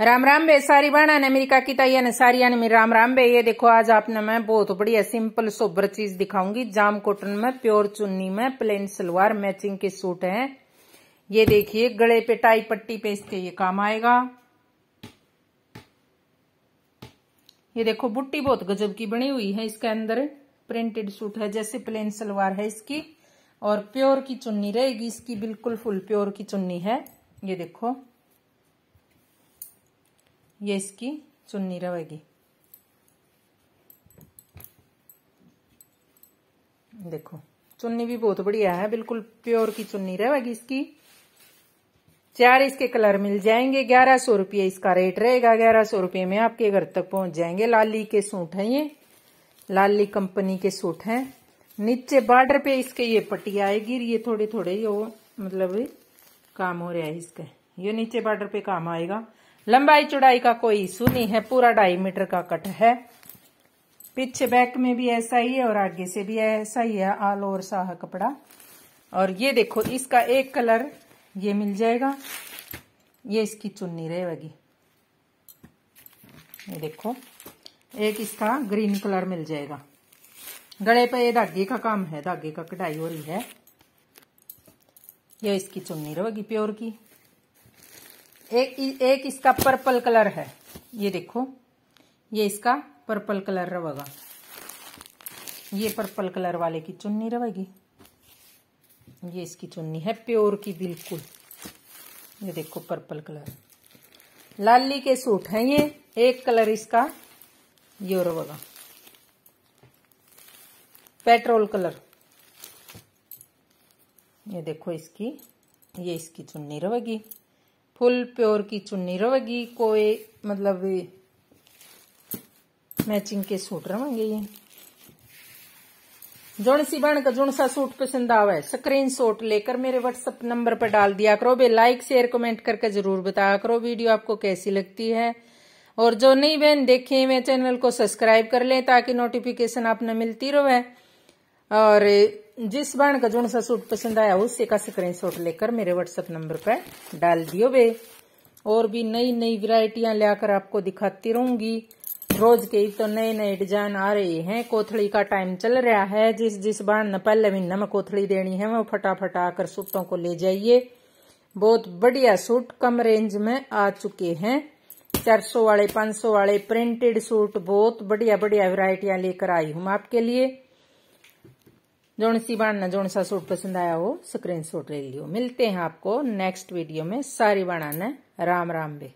राम राम बे सारी बहना ने मेरी काकी ताइया ने सारिया ने मेरी राम राम बे ये देखो आज आपने मैं बहुत बढ़िया सिंपल सोबर चीज दिखाऊंगी जाम कॉटन में प्योर चुन्नी में प्लेन सलवार मैचिंग के सूट है ये देखिए गले पे टाई पट्टी पे इसके ये काम आएगा ये देखो बुट्टी बहुत गजब की बनी हुई है इसके अंदर प्रिंटेड सूट है जैसे प्लेन सलवार है इसकी और प्योर की चुन्नी रहेगी इसकी बिल्कुल फुल प्योर की चुन्नी है ये देखो ये इसकी चुन्नी रहेगी देखो चुन्नी भी बहुत बढ़िया है बिल्कुल प्योर की चुन्नी रहेगी इसकी चार इसके कलर मिल जाएंगे ग्यारह सौ रुपये इसका रेट रहेगा ग्यारह सौ रुपये में आपके घर तक पहुंच जाएंगे लाली के सूट हैं ये लाली कंपनी के सूट हैं नीचे बॉर्डर पे इसके ये पट्टी आएगी ये थोड़े थोड़े ये मतलब काम हो रहा है इसके ये नीचे बॉर्डर पे काम आएगा लंबाई चौड़ाई का कोई इशू नहीं है पूरा ढाई मीटर का कट है पीछे बैक में भी ऐसा ही है और आगे से भी ऐसा ही है आल ओवर सा कपड़ा और ये देखो इसका एक कलर ये मिल जाएगा ये इसकी चुन्नी रहेगी ये देखो एक इसका ग्रीन कलर मिल जाएगा गले पर ये धागे का काम है धागे का कटाई हो रही है ये इसकी चुन्नी रहेगी प्योर की एक एक इसका पर्पल कलर है ये देखो ये इसका पर्पल कलर रहेगा ये पर्पल कलर वाले की चुन्नी रहेगी ये इसकी चुन्नी है प्योर की बिल्कुल ये देखो पर्पल कलर लाली के सूट हैं ये एक कलर इसका ये रहेगा पेट्रोल कलर ये देखो इसकी ये इसकी चुन्नी रहेगी फुल प्योर की चुन्नी रहेगी कोई मतलब मैचिंग के सूट रहेंगे ये जोन सी बन का जोन सा सूट पसंद आवे स्क्रीन शॉट लेकर मेरे व्हाट्सएप नंबर पर डाल दिया करो बे लाइक शेयर कमेंट करके जरूर बताया करो वीडियो आपको कैसी लगती है और जो नई बहन देखे मेरे चैनल को सब्सक्राइब कर लें ताकि नोटिफिकेशन आपने मिलती रहे और जिस बाण का जो सा सूट पसंद आया उससे का स्क्रीनशॉट लेकर मेरे व्हाट्सएप नंबर पर डाल दियो बे और भी नई नई वैरायटियां लाकर आपको दिखाती रहूंगी रोज के तो नए नए डिजाइन आ रहे हैं कोथड़ी का टाइम चल रहा है जिस जिस बार ने पहले महीना में कोथड़ी देनी है वो फटाफट आकर सूटों को ले जाइए बहुत बढ़िया सूट कम रेंज में आ चुके हैं 400 वाले 500 वाले प्रिंटेड सूट बहुत बढ़िया बढ़िया वैरायटियां लेकर आई हूं आपके लिए जोन सी बाणना जोन सा सूट पसंद आया हो स्क्रीन शॉट ले लियो मिलते हैं आपको नेक्स्ट वीडियो में सारी बाणा ने राम राम बे